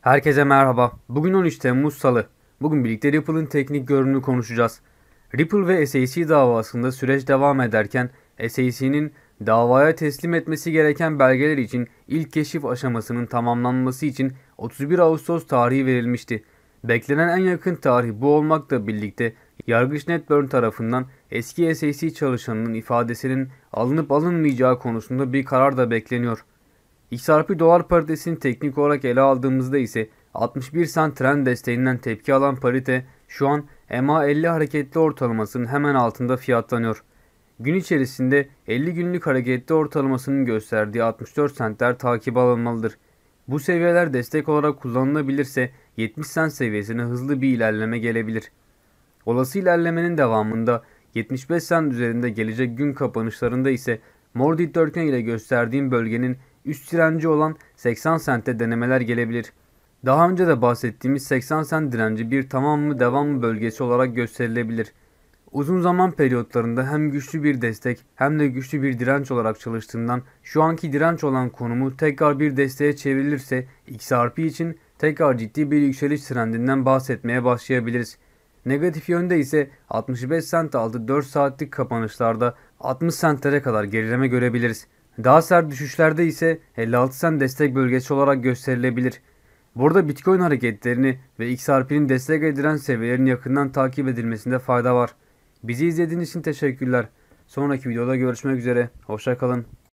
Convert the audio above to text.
Herkese merhaba. Bugün 13 Temmuz Salı. Bugün birlikte Ripple'ın teknik görünümünü konuşacağız. Ripple ve SEC davasında süreç devam ederken SEC'nin davaya teslim etmesi gereken belgeler için ilk keşif aşamasının tamamlanması için 31 Ağustos tarihi verilmişti. Beklenen en yakın tarih bu olmakla birlikte Yargıç Netburn tarafından eski SEC çalışanının ifadesinin alınıp alınmayacağı konusunda bir karar da bekleniyor. XRP dolar paritesini teknik olarak ele aldığımızda ise 61 sent trend desteğinden tepki alan parite şu an MA 50 hareketli ortalamasının hemen altında fiyatlanıyor. Gün içerisinde 50 günlük hareketli ortalamasının gösterdiği 64 sentler takip alınmalıdır. Bu seviyeler destek olarak kullanılabilirse 70 sent seviyesine hızlı bir ilerleme gelebilir. Olası ilerlemenin devamında 75 sent üzerinde gelecek gün kapanışlarında ise mor dikdörtgen ile gösterdiğim bölgenin üst direnci olan 80 sentte denemeler gelebilir. Daha önce de bahsettiğimiz 80 sent direnci bir tamam mı devam mı bölgesi olarak gösterilebilir. Uzun zaman periyotlarında hem güçlü bir destek hem de güçlü bir direnç olarak çalıştığından şu anki direnç olan konumu tekrar bir desteğe çevrilirse XRP için tekrar ciddi bir yükseliş trendinden bahsetmeye başlayabiliriz. Negatif yönde ise 65 sent aldı 4 saatlik kapanışlarda 60 sentlere kadar gerileme görebiliriz. Daha sert düşüşlerde ise 56 sent destek bölgesi olarak gösterilebilir. Burada Bitcoin hareketlerini ve XRP'nin destek edilen seviyelerin yakından takip edilmesinde fayda var. Bizi izlediğiniz için teşekkürler. Sonraki videoda görüşmek üzere. Hoşçakalın.